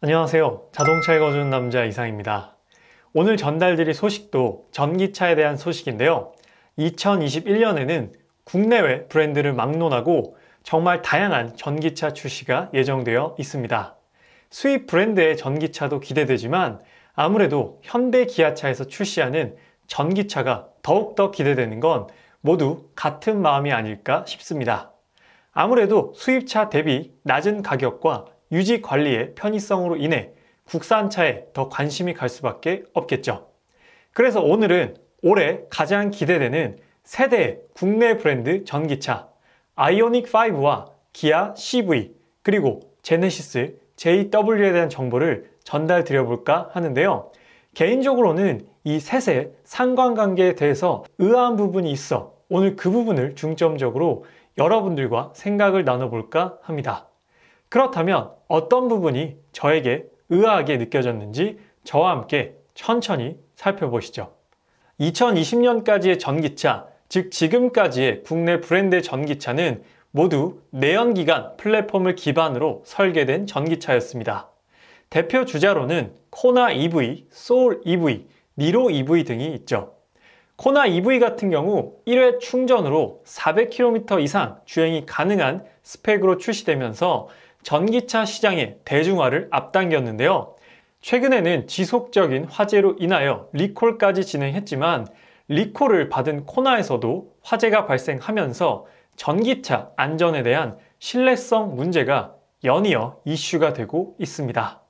안녕하세요. 자동차에 거주는 남자 이상입니다. 오늘 전달드릴 소식도 전기차에 대한 소식인데요. 2021년에는 국내외 브랜드를 막론하고 정말 다양한 전기차 출시가 예정되어 있습니다. 수입 브랜드의 전기차도 기대되지만 아무래도 현대 기아차에서 출시하는 전기차가 더욱더 기대되는 건 모두 같은 마음이 아닐까 싶습니다. 아무래도 수입차 대비 낮은 가격과 유지 관리의 편의성으로 인해 국산차에 더 관심이 갈 수밖에 없겠죠. 그래서 오늘은 올해 가장 기대되는 세대의 국내 브랜드 전기차 아이오닉5와 기아 CV 그리고 제네시스 JW에 대한 정보를 전달 드려볼까 하는데요. 개인적으로는 이 셋의 상관관계에 대해서 의아한 부분이 있어 오늘 그 부분을 중점적으로 여러분들과 생각을 나눠볼까 합니다. 그렇다면 어떤 부분이 저에게 의아하게 느껴졌는지 저와 함께 천천히 살펴보시죠. 2020년까지의 전기차, 즉 지금까지의 국내 브랜드 전기차는 모두 내연기관 플랫폼을 기반으로 설계된 전기차였습니다. 대표 주자로는 코나 EV, 소울 EV, 니로 EV 등이 있죠. 코나 EV 같은 경우 1회 충전으로 400km 이상 주행이 가능한 스펙으로 출시되면서 전기차 시장의 대중화를 앞당겼는데요. 최근에는 지속적인 화재로 인하여 리콜까지 진행했지만 리콜을 받은 코나에서도 화재가 발생하면서 전기차 안전에 대한 신뢰성 문제가 연이어 이슈가 되고 있습니다.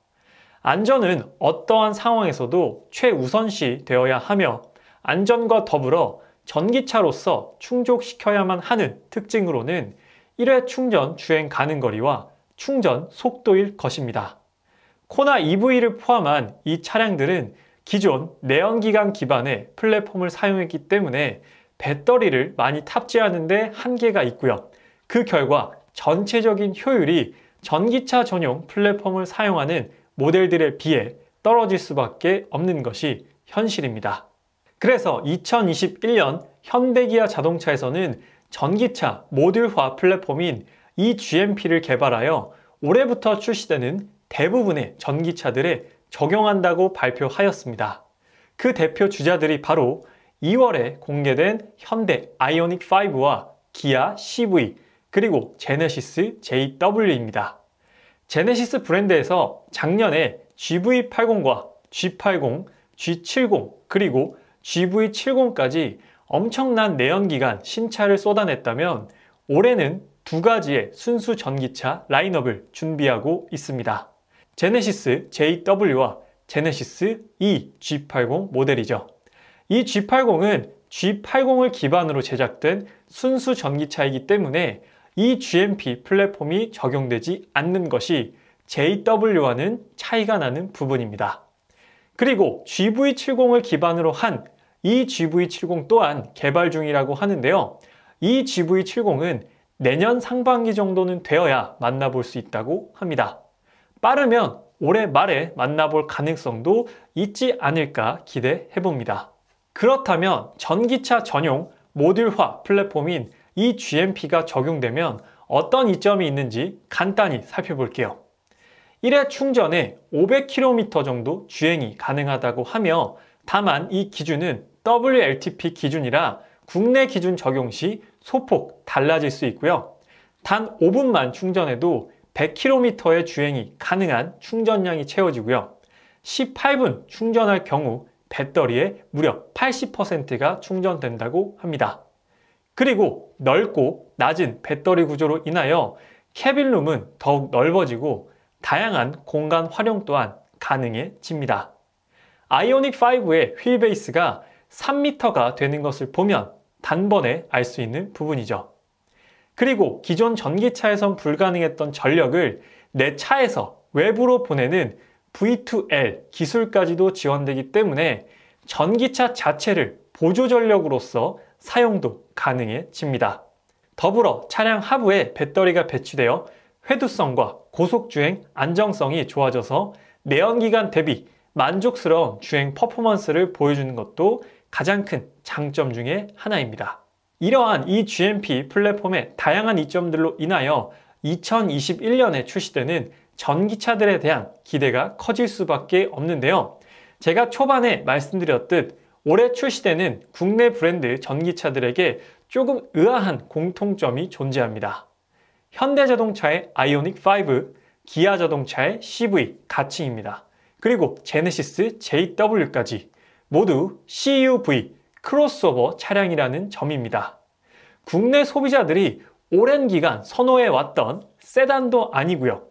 안전은 어떠한 상황에서도 최우선시 되어야 하며 안전과 더불어 전기차로서 충족시켜야만 하는 특징으로는 1회 충전 주행 가는 거리와 충전 속도일 것입니다. 코나 EV를 포함한 이 차량들은 기존 내연기관 기반의 플랫폼을 사용했기 때문에 배터리를 많이 탑재하는데 한계가 있고요. 그 결과 전체적인 효율이 전기차 전용 플랫폼을 사용하는 모델들에 비해 떨어질 수밖에 없는 것이 현실입니다. 그래서 2021년 현대기아 자동차에서는 전기차 모듈화 플랫폼인 이 GMP를 개발하여 올해부터 출시되는 대부분의 전기차들에 적용한다고 발표하였습니다. 그 대표 주자들이 바로 2월에 공개된 현대 아이오닉 5와 기아 CV 그리고 제네시스 JW입니다. 제네시스 브랜드에서 작년에 GV80과 G80, G70 그리고 GV70까지 엄청난 내연기관 신차를 쏟아냈다면 올해는 두 가지의 순수 전기차 라인업을 준비하고 있습니다. 제네시스 JW와 제네시스 E G80 모델이죠. 이 G80은 G80을 기반으로 제작된 순수 전기차이기 때문에 이 GMP 플랫폼이 적용되지 않는 것이 JW와는 차이가 나는 부분입니다. 그리고 GV70을 기반으로 한 이 GV70 또한 개발 중이라고 하는데요. 이 GV70은 내년 상반기 정도는 되어야 만나볼 수 있다고 합니다. 빠르면 올해 말에 만나볼 가능성도 있지 않을까 기대해 봅니다. 그렇다면 전기차 전용 모듈화 플랫폼인 이 GMP가 적용되면 어떤 이점이 있는지 간단히 살펴볼게요. 1회 충전에 500km 정도 주행이 가능하다고 하며 다만 이 기준은 WLTP 기준이라 국내 기준 적용 시 소폭 달라질 수 있고요. 단 5분만 충전해도 100km의 주행이 가능한 충전량이 채워지고요. 18분 충전할 경우 배터리의 무려 80%가 충전된다고 합니다. 그리고 넓고 낮은 배터리 구조로 인하여 캐빈룸은 더욱 넓어지고 다양한 공간 활용 또한 가능해집니다. 아이오닉 5의 휠베이스가 3m가 되는 것을 보면 단번에 알 수 있는 부분이죠. 그리고 기존 전기차에선 불가능했던 전력을 내 차에서 외부로 보내는 V2L 기술까지도 지원되기 때문에 전기차 자체를 보조 전력으로서 사용도 가능해집니다. 더불어 차량 하부에 배터리가 배치되어 회두성과 고속주행 안정성이 좋아져서 내연기관 대비 만족스러운 주행 퍼포먼스를 보여주는 것도 가장 큰 장점 중에 하나입니다. 이러한 이 GMP 플랫폼의 다양한 이점들로 인하여 2021년에 출시되는 전기차들에 대한 기대가 커질 수밖에 없는데요. 제가 초반에 말씀드렸듯 올해 출시되는 국내 브랜드 전기차들에게 조금 의아한 공통점이 존재합니다. 현대자동차의 아이오닉 5, 기아자동차의 CV 가칭입니다. 그리고 제네시스 JW까지 모두 CUV, 크로스오버 차량이라는 점입니다. 국내 소비자들이 오랜 기간 선호해 왔던 세단도 아니고요.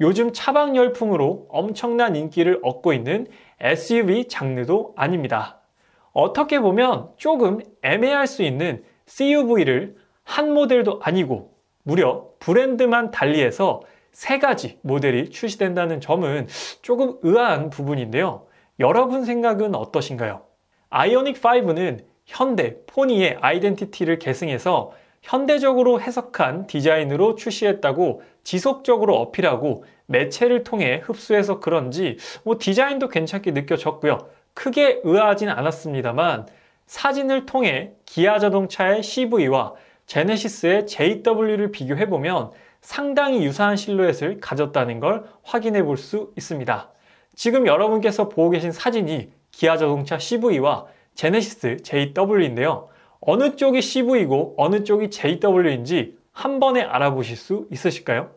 요즘 차박 열풍으로 엄청난 인기를 얻고 있는 SUV 장르도 아닙니다. 어떻게 보면 조금 애매할 수 있는 CUV를 한 모델도 아니고 무려 브랜드만 달리해서 세 가지 모델이 출시된다는 점은 조금 의아한 부분인데요. 여러분 생각은 어떠신가요? 아이오닉 5는 현대 포니의 아이덴티티를 계승해서 현대적으로 해석한 디자인으로 출시했다고 지속적으로 어필하고 매체를 통해 흡수해서 그런지 뭐 디자인도 괜찮게 느껴졌고요. 크게 의아하진 않았습니다만 사진을 통해 기아 자동차의 CV와 제네시스의 JW를 비교해보면 상당히 유사한 실루엣을 가졌다는 걸 확인해 볼 수 있습니다. 지금 여러분께서 보고 계신 사진이 기아 자동차 CV와 제네시스 JW인데요. 어느 쪽이 CV고 어느 쪽이 JW인지 한 번에 알아보실 수 있으실까요?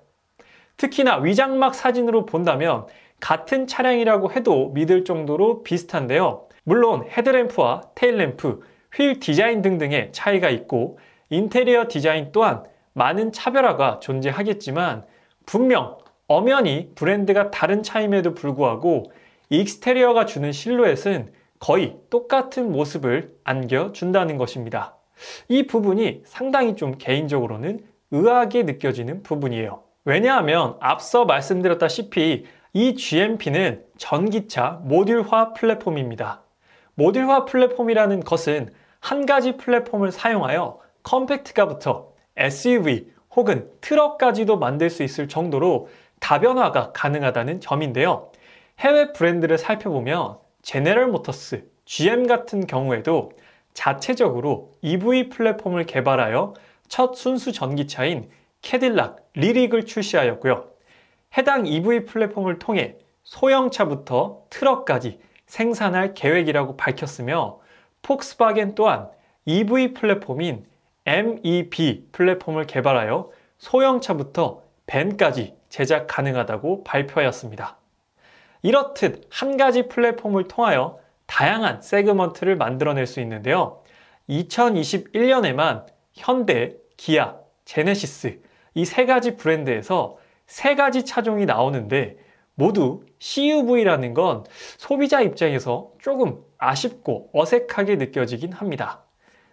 특히나 위장막 사진으로 본다면 같은 차량이라고 해도 믿을 정도로 비슷한데요. 물론 헤드램프와 테일램프, 휠 디자인 등등의 차이가 있고 인테리어 디자인 또한 많은 차별화가 존재하겠지만 분명 엄연히 브랜드가 다른 차임에도 불구하고 익스테리어가 주는 실루엣은 거의 똑같은 모습을 안겨준다는 것입니다. 이 부분이 상당히 좀 개인적으로는 의아하게 느껴지는 부분이에요. 왜냐하면 앞서 말씀드렸다시피 이 GMP는 전기차 모듈화 플랫폼입니다. 모듈화 플랫폼이라는 것은 한 가지 플랫폼을 사용하여 컴팩트가부터 SUV 혹은 트럭까지도 만들 수 있을 정도로 다변화가 가능하다는 점인데요. 해외 브랜드를 살펴보면 제네럴 모터스, GM 같은 경우에도 자체적으로 EV 플랫폼을 개발하여 첫 순수 전기차인 캐딜락, 리릭을 출시하였고요. 해당 EV 플랫폼을 통해 소형차부터 트럭까지 생산할 계획이라고 밝혔으며 폭스바겐 또한 EV 플랫폼인 MEB 플랫폼을 개발하여 소형차부터 벤까지 제작 가능하다고 발표하였습니다. 이렇듯 한 가지 플랫폼을 통하여 다양한 세그먼트를 만들어낼 수 있는데요. 2021년에만 현대, 기아, 제네시스 이 세 가지 브랜드에서 세 가지 차종이 나오는데 모두 CUV라는 건 소비자 입장에서 조금 아쉽고 어색하게 느껴지긴 합니다.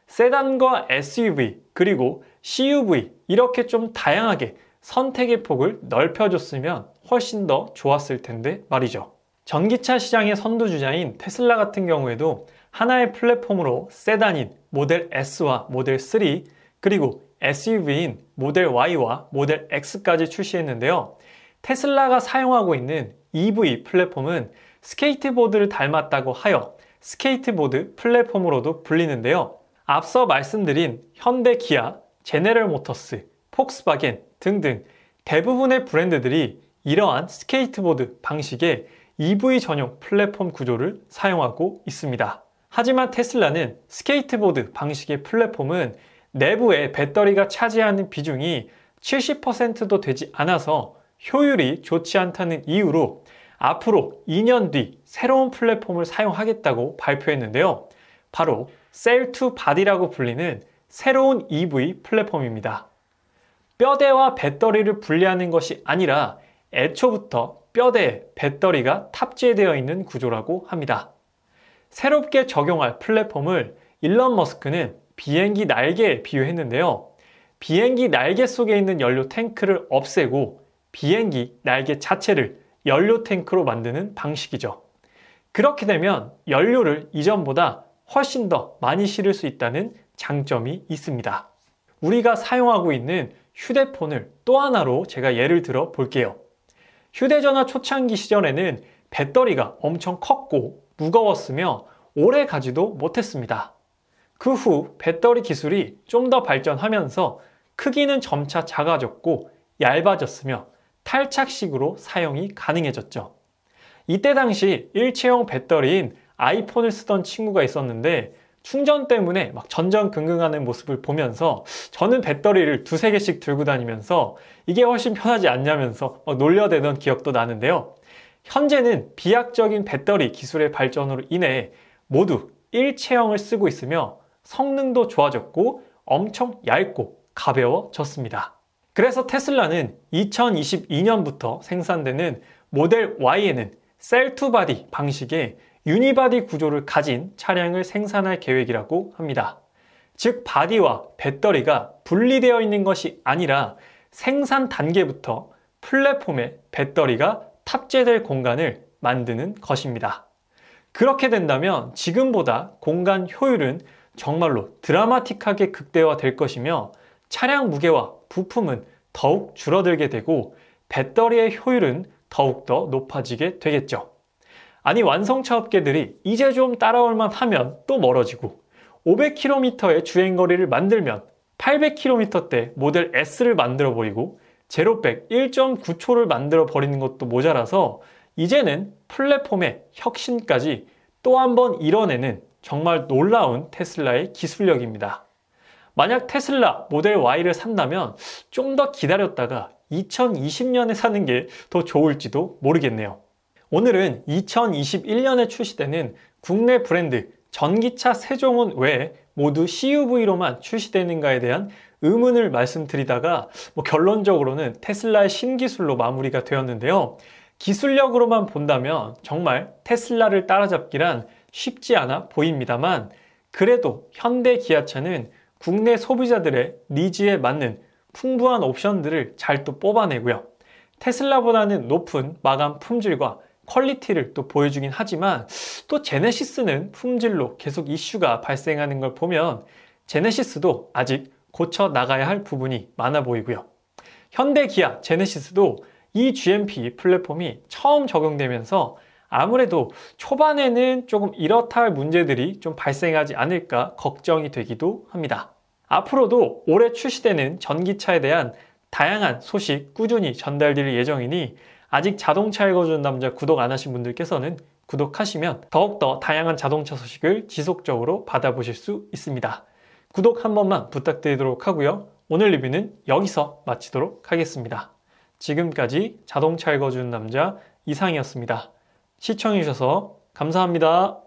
세단과 SUV 그리고 CUV 이렇게 좀 다양하게 선택의 폭을 넓혀줬으면 훨씬 더 좋았을 텐데 말이죠. 전기차 시장의 선두주자인 테슬라 같은 경우에도 하나의 플랫폼으로 세단인 모델 S와 모델 3 그리고 SUV인 모델 Y와 모델 X까지 출시했는데요. 테슬라가 사용하고 있는 EV 플랫폼은 스케이트보드를 닮았다고 하여 스케이트보드 플랫폼으로도 불리는데요. 앞서 말씀드린 현대 기아, 제네럴 모터스, 폭스바겐, 등등 대부분의 브랜드들이 이러한 스케이트보드 방식의 EV 전용 플랫폼 구조를 사용하고 있습니다. 하지만 테슬라는 스케이트보드 방식의 플랫폼은 내부의 배터리가 차지하는 비중이 70%도 되지 않아서 효율이 좋지 않다는 이유로 앞으로 2년 뒤 새로운 플랫폼을 사용하겠다고 발표했는데요. 바로 셀 투바디라고 불리는 새로운 EV 플랫폼입니다. 뼈대와 배터리를 분리하는 것이 아니라 애초부터 뼈대에 배터리가 탑재되어 있는 구조라고 합니다. 새롭게 적용할 플랫폼을 일론 머스크는 비행기 날개에 비유했는데요. 비행기 날개 속에 있는 연료 탱크를 없애고 비행기 날개 자체를 연료 탱크로 만드는 방식이죠. 그렇게 되면 연료를 이전보다 훨씬 더 많이 실을 수 있다는 장점이 있습니다. 우리가 사용하고 있는 휴대폰을 또 하나로 제가 예를 들어 볼게요. 휴대전화 초창기 시절에는 배터리가 엄청 컸고 무거웠으며 오래 가지도 못했습니다. 그 후 배터리 기술이 좀 더 발전하면서 크기는 점차 작아졌고 얇아졌으며 탈착식으로 사용이 가능해졌죠. 이때 당시 일체형 배터리인 아이폰을 쓰던 친구가 있었는데 충전 때문에 막 전전긍긍하는 모습을 보면서 저는 배터리를 두세 개씩 들고 다니면서 이게 훨씬 편하지 않냐면서 놀려대던 기억도 나는데요. 현재는 비약적인 배터리 기술의 발전으로 인해 모두 일체형을 쓰고 있으며 성능도 좋아졌고 엄청 얇고 가벼워졌습니다. 그래서 테슬라는 2022년부터 생산되는 모델 Y에는 셀 투바디 방식의 유니바디 구조를 가진 차량을 생산할 계획이라고 합니다. 즉 바디와 배터리가 분리되어 있는 것이 아니라 생산 단계부터 플랫폼에 배터리가 탑재될 공간을 만드는 것입니다. 그렇게 된다면 지금보다 공간 효율은 정말로 드라마틱하게 극대화될 것이며 차량 무게와 부품은 더욱 줄어들게 되고 배터리의 효율은 더욱더 높아지게 되겠죠. 아니 완성차 업계들이 이제 좀 따라올만 하면 또 멀어지고 500km의 주행거리를 만들면 800km대 모델 S를 만들어 버리고 제로백 1.9초를 만들어 버리는 것도 모자라서 이제는 플랫폼의 혁신까지 또 한번 이뤄내는 정말 놀라운 테슬라의 기술력입니다. 만약 테슬라 모델 Y를 산다면 좀 더 기다렸다가 2020년에 사는 게 더 좋을지도 모르겠네요. 오늘은 2021년에 출시되는 국내 브랜드 전기차 세종은 왜 모두 CUV로만 출시되는가에 대한 의문을 말씀드리다가 뭐 결론적으로는 테슬라의 신기술로 마무리가 되었는데요. 기술력으로만 본다면 정말 테슬라를 따라잡기란 쉽지 않아 보입니다만 그래도 현대 기아차는 국내 소비자들의 니즈에 맞는 풍부한 옵션들을 잘 또 뽑아내고요. 테슬라보다는 높은 마감 품질과 퀄리티를 또 보여주긴 하지만 또 제네시스는 품질로 계속 이슈가 발생하는 걸 보면 제네시스도 아직 고쳐 나가야 할 부분이 많아 보이고요. 현대 기아 제네시스도 이 GMP 플랫폼이 처음 적용되면서 아무래도 초반에는 조금 이렇다 할 문제들이 좀 발생하지 않을까 걱정이 되기도 합니다. 앞으로도 올해 출시되는 전기차에 대한 다양한 소식 꾸준히 전달될 예정이니 아직 자동차 읽어주는 남자 구독 안 하신 분들께서는 구독하시면 더욱더 다양한 자동차 소식을 지속적으로 받아보실 수 있습니다. 구독 한 번만 부탁드리도록 하고요. 오늘 리뷰는 여기서 마치도록 하겠습니다. 지금까지 자동차 읽어주는 남자 이상이었습니다. 시청해주셔서 감사합니다.